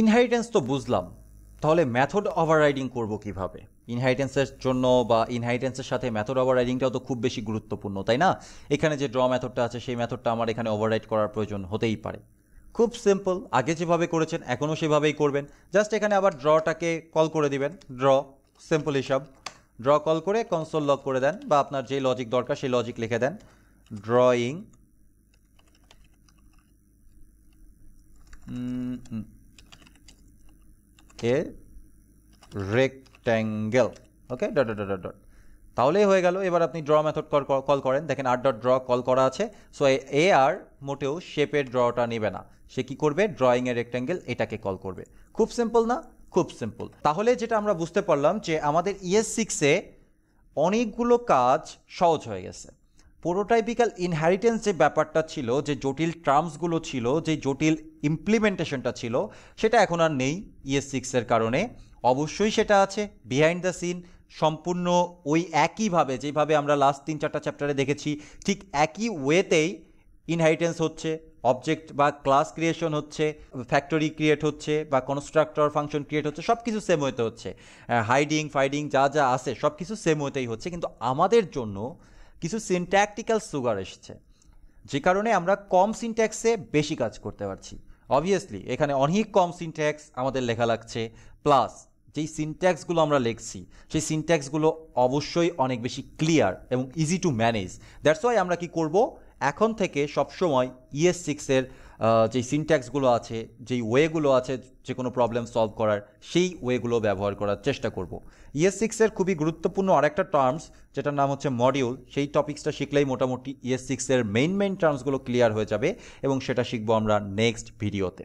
inheritance তো বুঝলাম তাহলে ম্যাথড ওভাররাইডিং করব কিভাবে ইনহাইটেন্সের জন্য বা ইনহাইটেন্সের সাথে ম্যাথড ওভাররাইডিংটাও তো খুব বেশি গুরুত্বপূর্ণ তাই না এখানে যে ড্র ম্যাথডটা আছে সেই ম্যাথডটা আমার এখানে ওভাররাইড করার প্রয়োজন হতেই পারে খুব সিম্পল আগে যেভাবে করেছেন এখনও সেভাবেই করবেন জাস্ট এখানে আবার ড্রটাকে কল করে দিবেন ড্র সিম্পল হিসাব ড্র কল করে কনসোল লক করে দেন বা আপনার যে লজিক দরকার সেই লজিক লিখে দেন ড্রয়িং এ rectangle okay dot dot dot dot তাহলেই হয়ে গেল এবার আপনি ড্র মেথড কল করেন দেখেন আর ডট ড্র কল করা আছে সো এ আর মোটেও শেপের ড্রটা নেবে না সে কি করবে ড্রয়িংয়ের রেক্ট্যাঙ্গেল এটাকে কল করবে খুব সিম্পল না খুব সিম্পল তাহলে যেটা আমরা বুঝতে পারলাম যে আমাদের ইএস e সিক্সে অনেকগুলো কাজ সহজ হয়ে গেছে প্রোটোটাইপিক্যাল ইনহারিটেন্স যে ব্যাপারটা ছিল যে জটিল টার্মসগুলো ছিল যে জটিল ইমপ্লিমেন্টেশনটা ছিল সেটা এখন আর নেই ইএস e সিক্সের কারণে অবশ্যই সেটা আছে বিহাইন্ড দ্য সিন সম্পূর্ণ ওই একইভাবে যেভাবে আমরা লাস্ট তিন চারটা চ্যাপ্টারে দেখেছি ঠিক একই ওয়েতেই ইনহারিটেন্স হচ্ছে অবজেক্ট বা ক্লাস ক্রিয়েশন হচ্ছে ফ্যাক্টরি ক্রিয়েট হচ্ছে বা কনস্ট্রাক্টর ফাংশন ক্রিয়েট হচ্ছে সব কিছু সেম হইতে হচ্ছে হাইডিং ফাইডিং যা যা আছে সব কিছু সেম হতেই হচ্ছে কিন্তু আমাদের জন্য কিছু সিনট্যাকটিক্যাল সুগার এসেছে যে কারণে আমরা কম সিনট্যাক্সে বেশি কাজ করতে পারছি অবভিয়াসলি এখানে অনেক কম সিনট্যাক্স আমাদের লেখা লাগছে প্লাস যেই সিনট্যাক্সগুলো আমরা লিখছি সেই সিনট্যাক্সগুলো অবশ্যই অনেক বেশি ক্লিয়ার এবং easy to manage that's why আমরা কি করব এখন থেকে সবসময় ইএস e সিক্সের যেই সিনট্যাক্সগুলো আছে যেই ওয়েগুলো আছে যে কোনো প্রবলেম সলভ করার সেই ওয়েগুলো ব্যবহার করার চেষ্টা করব ইএস e সিক্সের খুবই গুরুত্বপূর্ণ আরেকটা টার্মস যেটার নাম হচ্ছে মডিউল সেই টপিক্সটা শিখলেই মোটামুটি ইএস সিক্সের মেইন মেইন টার্মসগুলো ক্লিয়ার হয়ে যাবে এবং সেটা শিখবো আমরা নেক্সট ভিডিওতে